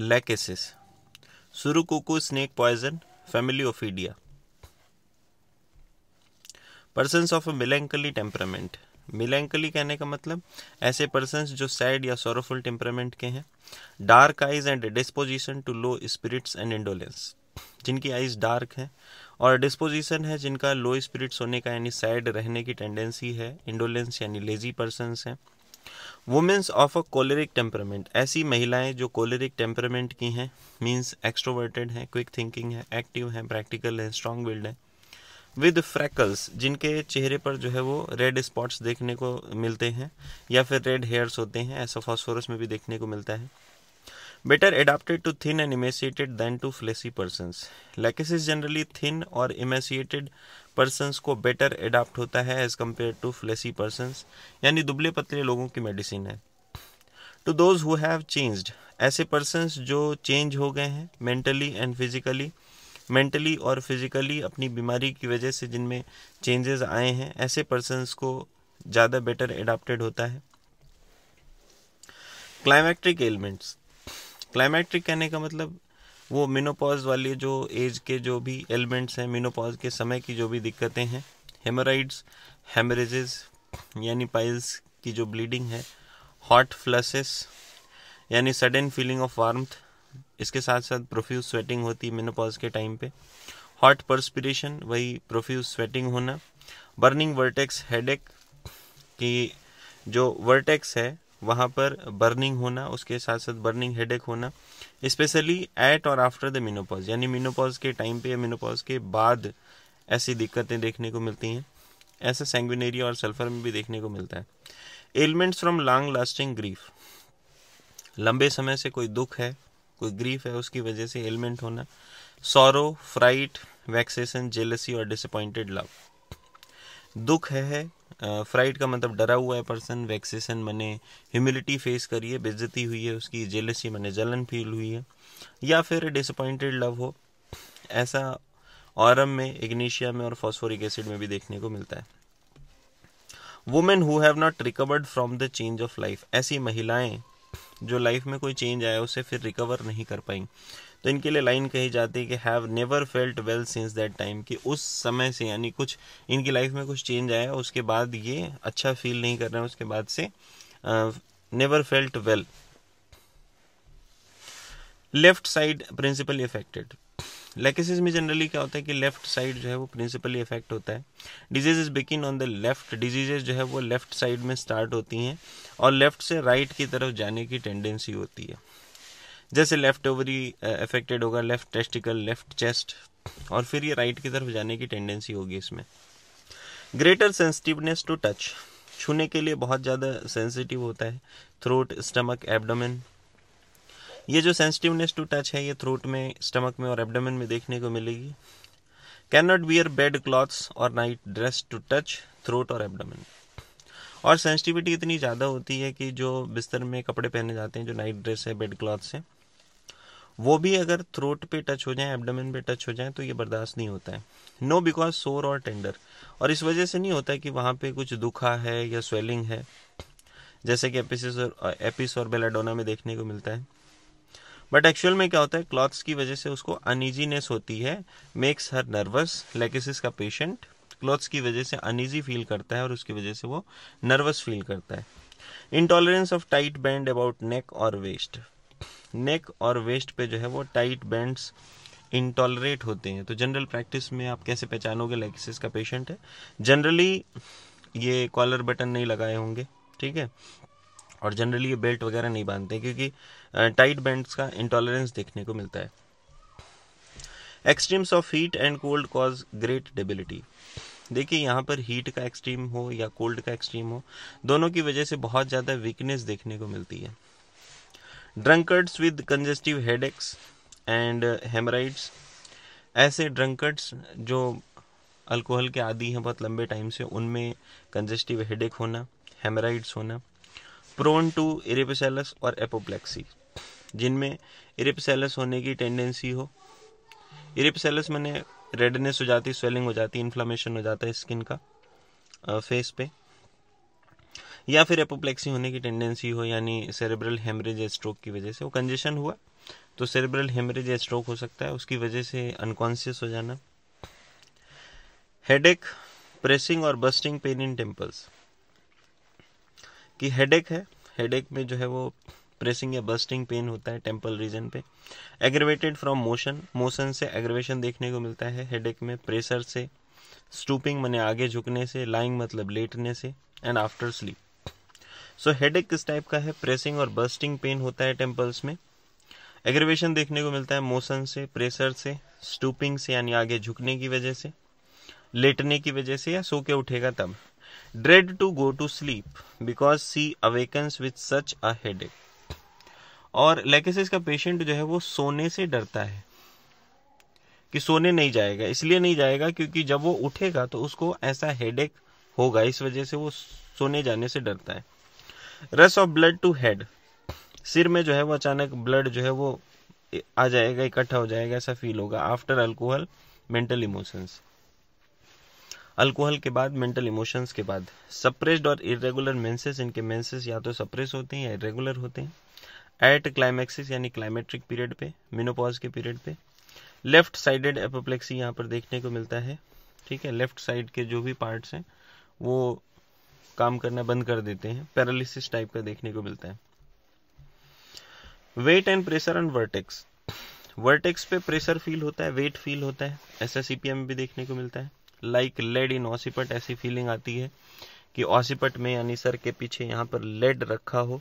Lachesis surucucu snake poison family ophidia persons of a melancholy temperament melancholy कहने का मतलब ऐसे पर्सनस जो सैड या सोरोफुल टेम्परामेंट के हैं dark eyes and disposition to low spirits and indolence जिनकी आइज डार्क हैं और डिस्पोजिशन है जिनका लो स्पिरिट्स होने का यानी सैड रहने की टेंडेंसी है इंडोलेंस यानी लेजी पर्सनस हैं womens of a choleric temperament ऐसी महिलाएं जो कोलेरिक टेम्परामेंट की हैं मींस एक्सट्रोवर्टेड हैं क्विक थिंकिंग है एक्टिव हैं प्रैक्टिकल हैं स्ट्रॉन्ग विल्ड हैं विद फ्रैकल्स जिनके चेहरे पर जो है वो रेड स्पॉट्स देखने को मिलते हैं या फिर रेड हेयर्स होते हैं ऐसा फॉस्फोरस में भी देखने को मिलता है better adapted to thin and emaciated than to fleshy persons lachesis generally thin और इमेसिएटेड पर्सनस को बेटर एडाप्ट होता है as compare to fleshy persons यानी दुबले पतले लोगों की मेडिसिन है to those who have change ऐसे पर्सनस जो चेंज हो गए हैं मेंटली एंड फिजिकली मेंटली और फिजिकली अपनी बीमारी की वजह से जिनमें चेंजेस आए हैं ऐसे पर्सनस को ज़्यादा बेटर एडाप्टेड होता है क्लाइमेट्रिक एलिमेंट्स क्लाइमेट्रिक कहने का मतलब वो मिनोपॉज वाली जो एज के जो भी एलिमेंट्स हैं मिनोपॉज के समय की जो भी दिक्कतें हैं हेमराइड्स हेमरेजेस यानी पाइल्स की जो ब्लीडिंग है हॉट फ्लसेस यानी सडन फीलिंग ऑफ वार्म्थ इसके साथ साथ प्रोफ्यूज स्वेटिंग होती है मिनोपॉज के टाइम पे हॉट परस्पिरेशन वही प्रोफ्यूज स्वेटिंग होना बर्निंग वर्टेक्स हेडेक की जो वर्टेक्स है वहाँ पर बर्निंग होना उसके साथ साथ बर्निंग हेडेक होना स्पेशली एट और आफ्टर द मीनोपॉज यानी मीनोपॉज के टाइम पे या मीनोपॉज के बाद ऐसी दिक्कतें देखने को मिलती हैं ऐसा सेंगुनेरिया और सल्फर में भी देखने को मिलता है ailments from long lasting grief लंबे समय से कोई दुख है कोई ग्रीफ है उसकी वजह से एलिमेंट होना सौरो फ्राइट वैक्सेशन जेलसी और डिसअपॉइंटेड लव दुख है, है फ्राइड का मतलब डरा हुआ है पर्सन वैक्सीसन मैंने ह्यूमिलिटी फेस करी है बेजती हुई है उसकी जेलसी मैंने जलन फील हुई है या फिर डिसअपॉइंटेड लव हो ऐसा औरम में इग्निशिया में और फॉस्फोरिक एसिड में भी देखने को मिलता है women who have not recovered from the change of life ऐसी महिलाएं जो लाइफ में कोई चेंज आया उसे फिर रिकवर नहीं कर पाई तो इनके लिए लाइन कही जाती है कि have never felt well since that time कि उस समय से यानी कुछ इनकी लाइफ में कुछ चेंज आया उसके बाद ये अच्छा फील नहीं कर रहे हैं उसके बाद से never felt well left side principally affected lachesis में जनरली क्या होता है कि लेफ्ट साइड जो है वो प्रिंसिपली इफेक्ट होता है disease is begin on the left diseases जो है वो लेफ्ट साइड में स्टार्ट होती हैं और लेफ्ट से राइट right की तरफ जाने की टेंडेंसी होती है जैसे लेफ्ट ओवरी अफेक्टेड होगा लेफ्ट टेस्टिकल लेफ्ट चेस्ट और फिर ये राइट की तरफ जाने की टेंडेंसी होगी इसमें ग्रेटर सेंसिटिवनेस टू टच छूने के लिए बहुत ज़्यादा सेंसिटिव होता है थ्रोट स्टमक एब्डोमेन ये जो सेंसिटिवनेस टू टच है ये थ्रोट में स्टमक में और एब्डोमेन में देखने को मिलेगी can not bear bed clothes और night dress to touch throat और एब्डोमेन और सेंसिटिविटी इतनी ज़्यादा होती है कि जो बिस्तर में कपड़े पहने जाते हैं जो नाइट ड्रेस है बेड क्लॉथ्स है वो भी अगर थ्रोट पे टच हो जाए एबडमिन पे टच हो जाए तो ये बर्दाश्त नहीं होता है नो बिकॉज सोर और टेंडर और इस वजह से नहीं होता है कि वहाँ पे कुछ दुखा है या स्वेलिंग है जैसे कि एपिस और एपिस और बेलाडोना में देखने को मिलता है बट एक्चुअल में क्या होता है क्लॉथ्स की वजह से उसको अनइजीनेस होती है मेक्स हर नर्वस लेकेसिस का पेशेंट क्लॉथ्स की वजह से अनइजी फील करता है और उसकी वजह से वो नर्वस फील करता है intolerance of tight band about neck और वेस्ट नेक और वेस्ट पे जो है वो टाइट बैंड्स इंटॉलरेट होते हैं तो जनरल प्रैक्टिस में आप कैसे पहचानोगे लाइक्सिस का पेशेंट है जनरली ये कॉलर बटन नहीं लगाए होंगे ठीक है और जनरली ये बेल्ट वगैरह नहीं बांधते क्योंकि टाइट बैंड्स का इंटॉलरेंस देखने को मिलता है extremes of heat and cold cause great debility देखिए यहाँ पर हीट का एक्सट्रीम हो या कोल्ड का एक्सट्रीम हो दोनों की वजह से बहुत ज़्यादा वीकनेस देखने को मिलती है drunkards with congestive headaches and hemorrhoids ऐसे ड्रंकर्ड्स जो अल्कोहल के आदि हैं बहुत लंबे टाइम से उनमें कंजेस्टिव हेडेक होना हेमराइड्स होना प्रोन टू इरेपेसेलस और एपोप्लेक्सी जिनमें इरेपेसेलस होने की टेंडेंसी हो इरेपेसेलस मैंने रेडनेस हो जाती स्वेलिंग हो जाती इन्फ्लामेशन हो जाता है स्किन का फेस uh, पे या फिर एपोप्लेक्सी होने की टेंडेंसी हो यानी सेरेब्रल हेमरेज या स्ट्रोक की वजह से वो कंजेशन हुआ तो सेरेब्रल हेमरेज या स्ट्रोक हो सकता है उसकी वजह से अनकॉन्शियस हो जाना हेडेक प्रेसिंग और बस्टिंग पेन इन टेम्पल्स की हेडेक है हेडेक में जो है वो प्रेसिंग या बस्टिंग पेन होता है टेम्पल रीजन पे एग्रेवेटेड फ्रॉम मोशन मोशन से एग्रेवेशन देखने को मिलता है हेडेक में प्रेशर से स्टूपिंग मैंने आगे झुकने से लाइंग मतलब लेटने से and after sleep so headache किस टाइप का है प्रेसिंग और बर्स्टिंग पेन होता है टेम्पल्स में एग्रेवेशन देखने को मिलता है मोशन से प्रेशर से स्टूपिंग से यानी आगे झुकने की वजह से लेटने की वजह से या सो के उठेगा तब dread to go to sleep because she awakens with such a head और लेकेसिस का पेशेंट जो है वो सोने से डरता है कि सोने नहीं जाएगा इसलिए नहीं जाएगा क्योंकि जब वो उठेगा तो उसको ऐसा हेडेक होगा इस वजह से वो सोने जाने से डरता है रस ऑफ ब्लड टू हेड सिर में जो है वो अचानक ब्लड जो है वो आ जाएगा इकट्ठा हो जाएगा ऐसा फील होगा after alcohol mental emotions alcohol के बाद मेंटल इमोशंस के बाद सप्रेस्ड और इरेगुलर मेंसेस इनके मेंसेस या तो सप्रेस होते हैं या इरेगुलर होते हैं एट क्लाइमेक्सिस यानी क्लाइमेट्रिक पीरियड पे मिनोपॉज के पीरियड पे लेफ्ट साइडेड एपोप्लेक्सी यहाँ पर देखने को मिलता है ठीक है लेफ्ट साइड के जो भी पार्ट्स हैं वो काम करना बंद कर देते हैं पैरालिसिस टाइप का देखने को मिलता है weight and pressure on vertex vertex पे प्रेशर फील होता है वेट फील होता है ऐसा सीपीएम भी देखने को मिलता है लाइक लेड इन ऑसिपट ऐसी फीलिंग आती है कि ऑसिपट में यानी सर के पीछे यहाँ पर लेड रखा हो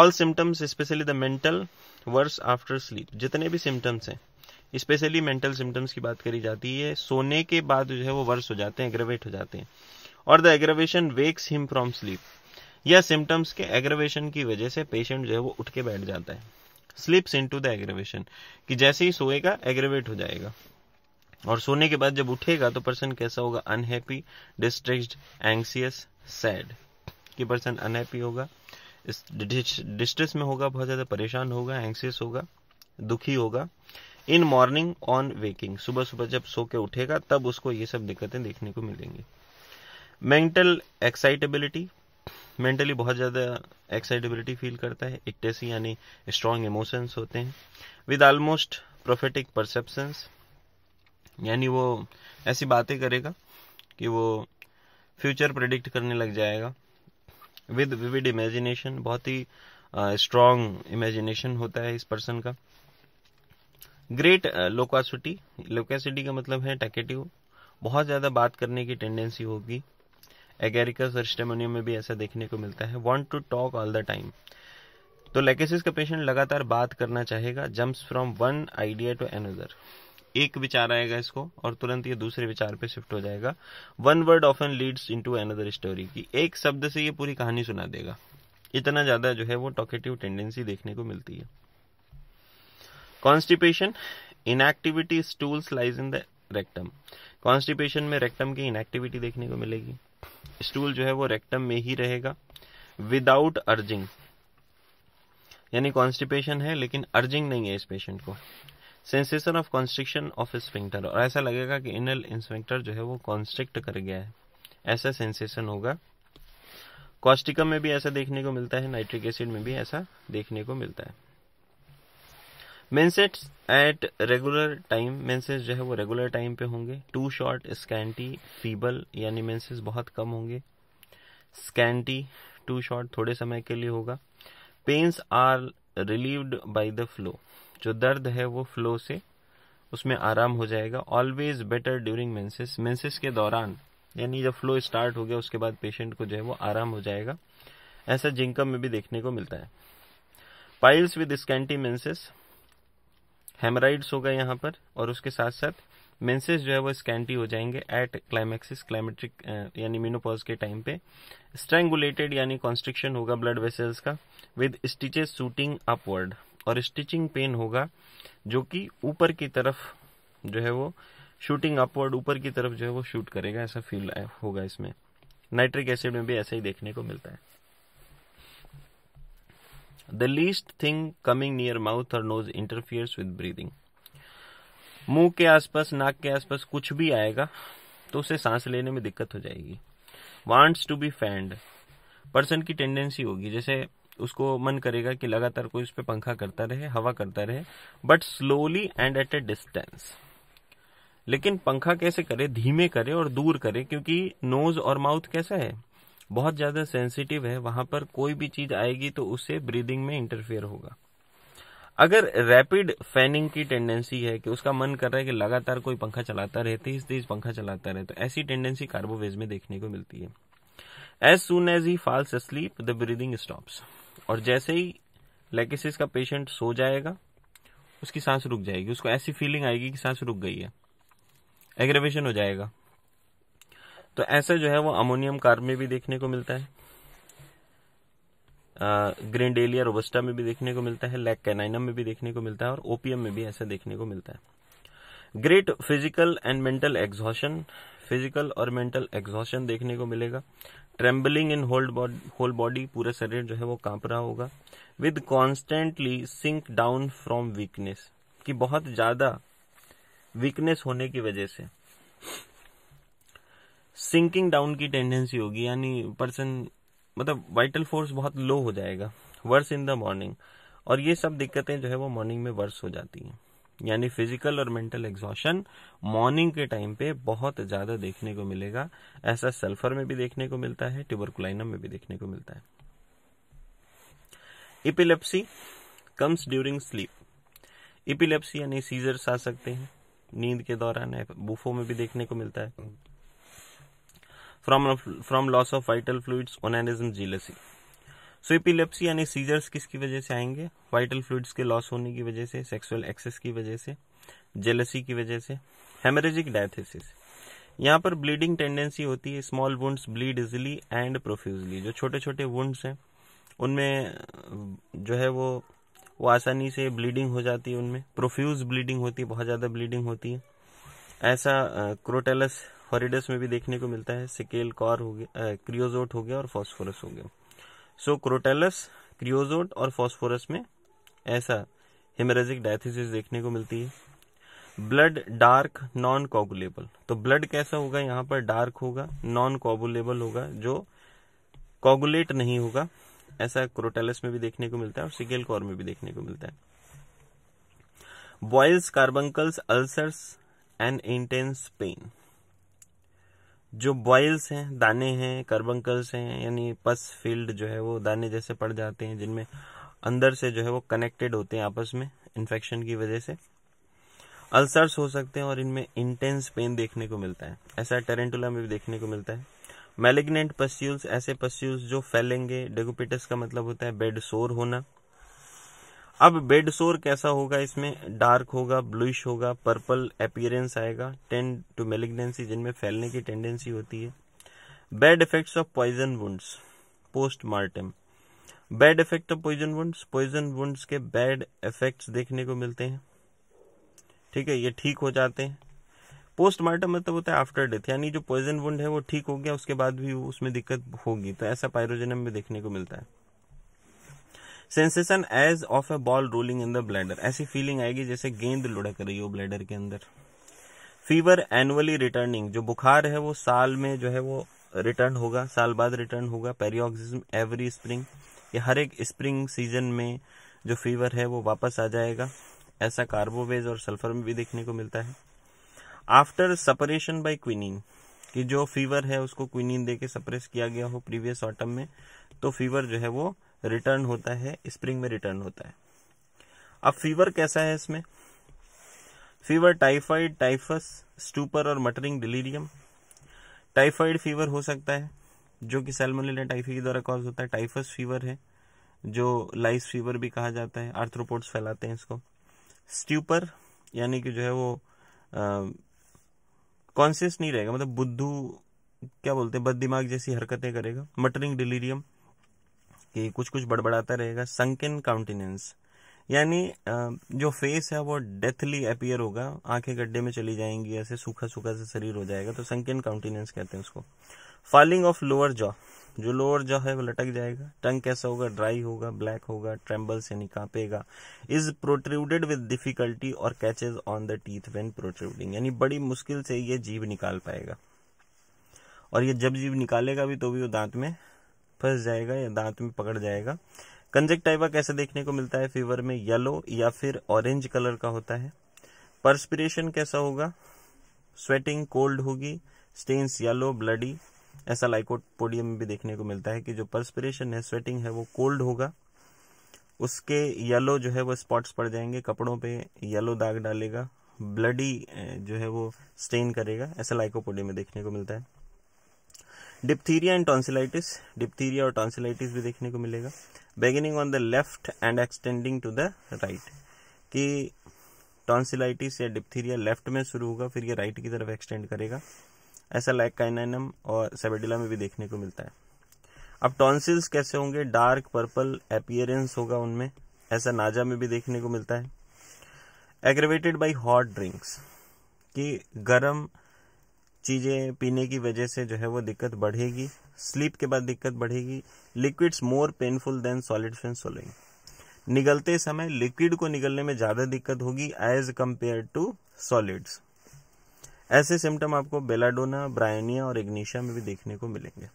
all symptoms specially the mental worse after sleep जितने भी सिम्टम्स हैं स्पेशली मेंटल सिम्टम्स की बात करी जाती है सोने के बाद जो है वो वर्स हो जाते हैं ग्रेवेट हो जाते हैं और the aggravation wakes him from sleep या सिम्टम्स के एग्रवेशन की वजह से पेशेंट जो है वो उठ के बैठ जाता है slips into the aggravation कि जैसे ही सोएगा एग्रेवेट हो जाएगा और सोने के बाद जब उठेगा तो पर्सन कैसा होगा अनहैप्पी डिस्ट्रेस्ड एंक्सियस सैड कि पर्सन अनहैप्पी होगा डिस्ट्रेस में होगा बहुत ज्यादा परेशान होगा एंक्सियस होगा दुखी होगा इन मॉर्निंग ऑन वेकिंग सुबह सुबह जब सो के उठेगा तब उसको ये सब दिक्कतें देखने को मिलेंगी मेंटल एक्साइटेबिलिटी मेंटली बहुत ज़्यादा एक्साइटेबिलिटी फील करता है इक्टेसी यानी स्ट्रॉन्ग इमोशंस होते हैं विद ऑलमोस्ट प्रोफेटिक परसेप्शंस यानी वो ऐसी बातें करेगा कि वो फ्यूचर प्रिडिक्ट करने लग जाएगा विद विविड इमेजिनेशन बहुत ही स्ट्रॉन्ग uh, इमेजिनेशन होता है इस पर्सन का ग्रेट लोकासिटी लोकासिटी का मतलब है टैकेटिव बहुत ज़्यादा बात करने की टेंडेंसी होगी एगेरिकस और स्टेमोनियम में भी ऐसा देखने को मिलता है want to talk all the time तो लेकेसिस का पेशेंट लगातार बात करना चाहेगा jumps from one idea to another एक विचार आएगा इसको और तुरंत ये दूसरे विचार पे शिफ्ट हो जाएगा one word often leads into another story की एक शब्द से ये पूरी कहानी सुना देगा इतना ज्यादा जो है वो टॉकेटिव टेंडेंसी देखने को मिलती है constipation inactivity stools lies in the rectum constipation में रेक्टम की इनएक्टिविटी देखने को मिलेगी स्टूल जो है वो रेक्टम में ही रहेगा विदाउट अर्जिंग यानी कॉन्स्टिपेशन है लेकिन अर्जिंग नहीं है इस पेशेंट को sensation of constriction of sphincter और ऐसा लगेगा कि इनल इंस्पेक्टर जो है वो कॉन्स्ट्रिक्ट कर गया है ऐसा सेंसेशन होगा कॉस्टिकम में भी ऐसा देखने को मिलता है नाइट्रिक एसिड में भी ऐसा देखने को मिलता है menses at regular time menses जो है वो रेगुलर टाइम पे होंगे टू शॉर्ट स्कैंटी फीबल यानी मेंसेस बहुत कम होंगे स्कैंटी टू शॉर्ट थोड़े समय के लिए होगा pains are relieved by the flow जो दर्द है वो फ्लो से उसमें आराम हो जाएगा always better during menses menses के दौरान यानी जब फ्लो स्टार्ट हो गया उसके बाद पेशेंट को जो है वो आराम हो जाएगा ऐसा जिंकम में भी देखने को मिलता है piles with scanty menses hemorrhoids होगा यहाँ पर और उसके साथ साथ मेंसेस जो है वो स्कैंटी हो जाएंगे एट क्लाइमेक्सिस क्लाइमेट्रिक यानी मीनोपॉज के टाइम पे स्ट्रेंगुलेटेड यानी कॉन्स्ट्रिक्शन होगा ब्लड वेसल्स का विद स्टिचेस सूटिंग अपवर्ड और स्टिचिंग पेन होगा जो कि ऊपर की तरफ जो है वो शूटिंग अपवर्ड ऊपर की तरफ जो है वो शूट करेगा ऐसा फील होगा इसमें नाइट्रिक एसिड में भी ऐसा ही देखने को मिलता है The least thing coming near mouth or nose interferes with breathing. मुंह के आसपास नाक के आसपास कुछ भी आएगा तो उसे सांस लेने में दिक्कत हो जाएगी wants to be fanned person की टेंडेंसी होगी जैसे उसको मन करेगा कि लगातार कोई उस पर पंखा करता रहे हवा करता रहे but slowly and at a distance लेकिन पंखा कैसे करे धीमे करे और दूर करे क्योंकि नोज और माउथ कैसा है बहुत ज़्यादा सेंसिटिव है वहां पर कोई भी चीज आएगी तो उससे ब्रीदिंग में इंटरफेयर होगा अगर रैपिड फैनिंग की टेंडेंसी है कि उसका मन कर रहा है कि लगातार कोई पंखा चलाता रहे तेज तेज पंखा चलाता रहे तो ऐसी टेंडेंसी कार्बोवेज में देखने को मिलती है as soon as he falls sleep the breathing stops और जैसे ही लेकेसिस का पेशेंट सो जाएगा उसकी सांस रुक जाएगी उसको ऐसी फीलिंग आएगी कि सांस रुक गई है एग्रेवेशन हो जाएगा तो ऐसा जो है वो अमोनियम कार में भी देखने को मिलता है ग्रेंडेलिया रोबस्टा में भी देखने को मिलता है लैक कैनाइनम में भी देखने को मिलता है और ओपीएम में भी ऐसा देखने को मिलता है great physical and mental exhaustion physical और मेंटल एग्जॉशन देखने को मिलेगा trembling in hold whole body पूरा शरीर जो है वो कांप रहा होगा with constantly sink down from weakness कि बहुत ज्यादा वीकनेस होने की वजह से सिंकिंग डाउन की टेंडेंसी होगी यानी पर्सन मतलब वाइटल फोर्स बहुत लो हो जाएगा वर्स इन द मॉर्निंग और ये सब दिक्कतें जो है वो मॉर्निंग में वर्स हो जाती हैं यानी फिजिकल और मेंटल एग्जॉशन मॉर्निंग के टाइम पे बहुत ज़्यादा देखने को मिलेगा ऐसा सल्फर में भी देखने को मिलता है ट्यूबरकुलाइनम में भी देखने को मिलता है epilepsy comes during sleep epilepsy यानी सीजर्स आ सकते हैं नींद के दौरान बूफों में भी देखने को मिलता है from, from loss of vital fluids, onanism, jealousy. So epilepsy यानी सीजर्स किसकी वजह से आएंगे वाइटल फ्लूड्स के लॉस होने की वजह से सेक्सुअल एक्सेस की वजह से जेलसी की वजह से हेमरेजिक डायथेसिस यहाँ पर ब्लीडिंग टेंडेंसी होती है small wounds bleed easily and profusely जो छोटे छोटे वुंड्स हैं उनमें जो है वो वो आसानी से ब्लीडिंग हो जाती है उनमें प्रोफ्यूज ब्लीडिंग होती है बहुत ज़्यादा ब्लीडिंग होती है ऐसा क्रोटेलस फॉरिडस में भी देखने को मिलता है सिकेल कॉर हो गया क्रियोजोट हो गया और फॉस्फोरस हो गया सो so, क्रोटेलस क्रियोजोट और फॉस्फोरस में ऐसा हेमरेजिक डायथिस देखने को मिलती है ब्लड डार्क नॉन कॉबुलेबल तो ब्लड कैसा होगा यहाँ पर डार्क होगा नॉन कॉबुलेबल होगा जो कॉगुलेट नहीं होगा ऐसा क्रोटेलस में भी देखने को मिलता है और सिकेल कॉर में भी देखने को मिलता है boils carbuncles ulcers and intense pain जो बॉयल्स हैं दाने हैं कर्बंकल्स हैं यानी पस फील्ड जो है वो दाने जैसे पड़ जाते हैं जिनमें अंदर से जो है वो कनेक्टेड होते हैं आपस में इन्फेक्शन की वजह से अल्सर्स हो सकते हैं और इनमें इंटेंस पेन देखने को मिलता है ऐसा टेरेंटुला में भी देखने को मिलता है मेलेग्नेंट पस्यूल्स ऐसे पस्यूल्स जो फैलेंगे डेगोपिटस का मतलब होता है बेड सोर होना अब बेड सोर कैसा होगा इसमें डार्क होगा ब्लूइश होगा पर्पल अपियरेंस आएगा टेन टू मेलिग्नेंसी जिनमें फैलने की टेंडेंसी होती है bad effects of poison wounds postmortem bad effect of poison wounds poison wounds के बैड इफेक्ट्स देखने को मिलते हैं ठीक है ये ठीक हो जाते हैं पोस्टमार्टम मतलब होता है आफ्टर डेथ यानी जो पॉइजन वुंड है वो ठीक हो गया उसके बाद भी उसमें दिक्कत होगी तो ऐसा पायरोजेनम में देखने को मिलता है sensation as of a ball rolling in the bladder ऐसी फीलिंग आएगी जैसे गेंद लुढ़क रही हो ब्लैडर के अंदर फीवर एनुअली रिटर्निंग जो बुखार है वो साल में जो है वो रिटर्न होगा साल बाद रिटर्न होगा पेरियोक्सिज्म एवरी स्प्रिंग ये हर एक स्प्रिंग सीजन में जो फीवर है वो वापस आ जाएगा ऐसा कार्बोवेज और सल्फर में भी देखने को मिलता है आफ्टर सपरेशन बाय क्विनिन कि जो फीवर है उसको क्विनिन दे के सप्रेस किया गया हो प्रीवियस ऑटम में तो फीवर जो है वो रिटर्न होता है स्प्रिंग में रिटर्न होता है अब फीवर कैसा है इसमें फीवर टाइफाइड टाइफस स्टूपर और मटरिंग डिलीरियम टाइफाइड फीवर हो सकता है जो कि सेलमोनेला टाइफी के द्वारा कॉज होता है टाइफस फीवर है जो लाइस फीवर भी कहा जाता है आर्थ्रोपोड्स फैलाते हैं इसको स्ट्यूपर यानी कि जो है वो कॉन्सियस नहीं रहेगा मतलब बुद्धू क्या बोलते हैं बद दिमाग जैसी हरकतें करेगा मटरिंग डिलीरियम कि कुछ कुछ बड़बड़ाता रहेगा संकिन काउंटिनेंस यानी जो फेस है वो डेथली अपियर होगा आंखें गड्ढे में चली जाएंगी ऐसे सूखा सूखा से शरीर हो जाएगा तो संकिन काउंटिनेंस कहते हैं उसको फॉलिंग ऑफ लोअर जॉ जो लोअर जॉ है वो लटक जाएगा टंग कैसा होगा ड्राई होगा ब्लैक होगा ट्रेम्बल से निकापेगा इज प्रोट्रूडेड विद डिफिकल्टी और catches on the teeth when protruding यानी बड़ी मुश्किल से ये जीव निकाल पाएगा और ये जब जीव निकालेगा भी तो भी वो दांत में फंस जाएगा या दांत में पकड़ जाएगा कंजेक्टाइवा कैसे देखने को मिलता है फीवर में येलो या फिर ऑरेंज कलर का होता है परस्पिरेशन कैसा होगा स्वेटिंग कोल्ड होगी स्टेन्स येलो ब्लडी ऐसा लाइकोपोडियम में भी देखने को मिलता है कि जो परस्पिरेशन है स्वेटिंग है वो कोल्ड होगा उसके येलो जो है वो स्पॉट्स पड़ जाएंगे कपड़ों पे येलो दाग डालेगा ब्लडी जो है वो स्टेन करेगा ऐसा लाइकोपोडियम में देखने को मिलता है डिप्थीरिया एंड टॉन्सिलाइटिस डिप्थीरिया और टॉन्सिलाइटिस भी देखने को मिलेगा beginning on the left and extending to the right कि टॉन्सिलाइटिस या डिप्थीरिया लेफ्ट में शुरू होगा फिर ये राइट की तरफ एक्सटेंड करेगा ऐसा लाइक काइनाइनम और सेबेडिला में भी देखने को मिलता है अब टॉन्सिल्स कैसे होंगे डार्क पर्पल अपियरेंस होगा उनमें ऐसा नाजा में भी देखने को मिलता है एग्रेवेटेड बाई हॉट ड्रिंक्स कि गर्म चीज़ें पीने की वजह से जो है वो दिक्कत बढ़ेगी स्लीप के बाद दिक्कत बढ़ेगी liquids more painful than solid fan swallowing निगलते समय लिक्विड को निगलने में ज़्यादा दिक्कत होगी एज कंपेयर टू सॉलिड्स ऐसे सिम्टम आपको बेलाडोना ब्रायोनिया और एग्निशिया में भी देखने को मिलेंगे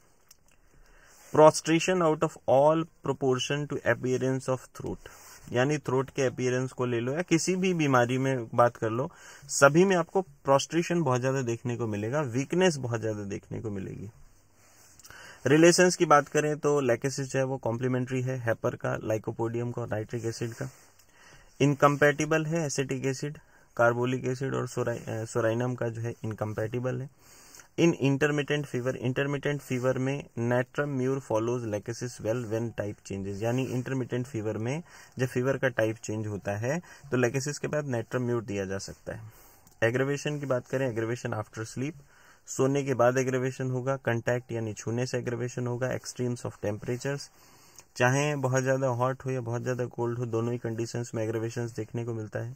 prostration out of all proportion to appearance of throat यानी थ्रोट के अपियरेंस को ले लो या किसी भी बीमारी में बात कर लो सभी में आपको प्रोस्ट्रेशन बहुत ज्यादा देखने को मिलेगा वीकनेस बहुत ज्यादा देखने को मिलेगी रिलेशंस की बात करें तो लैकेसिस जो है वो कॉम्प्लीमेंट्री है हैपर का लाइकोपोडियम का नाइट्रिक एसिड का इनकम्पैटिबल है एसिटिक एसिड कार्बोलिक एसिड और सोराइनम eh, का जो है इनकम्पैटिबल है in intermittent fever intermittent fever में natrum mur follows lachesis well when type changes यानी इंटरमीडियंट फीवर में जब फीवर का टाइप चेंज होता है तो लेकेसिस के बाद नेट्रम म्यूर दिया जा सकता है एग्रेवेशन की बात करें एग्रेवेशन आफ्टर स्लीप सोने के बाद एग्रेवेशन होगा कंटैक्ट यानी छूने से एग्रेवेशन होगा एक्सट्रीम्स ऑफ टेम्परेचर्स चाहे बहुत ज़्यादा हॉट हो या बहुत ज़्यादा कोल्ड हो दोनों ही कंडीशंस में एग्रेवेशन देखने को मिलता है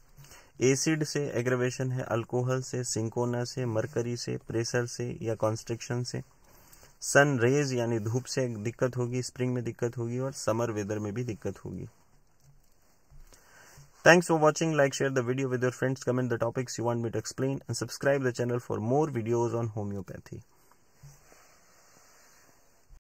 एसिड से एग्रवेशन है अल्कोहल से सिंकोना से मरकरी से प्रेशर से या कॉन्स्ट्रिक्शन से सन रेज यानी धूप से दिक्कत होगी स्प्रिंग में दिक्कत होगी और समर वेदर में भी दिक्कत होगी thanks for watching like share the video with your friends comment the topics you want me to explain and subscribe the channel for more videos on homeopathy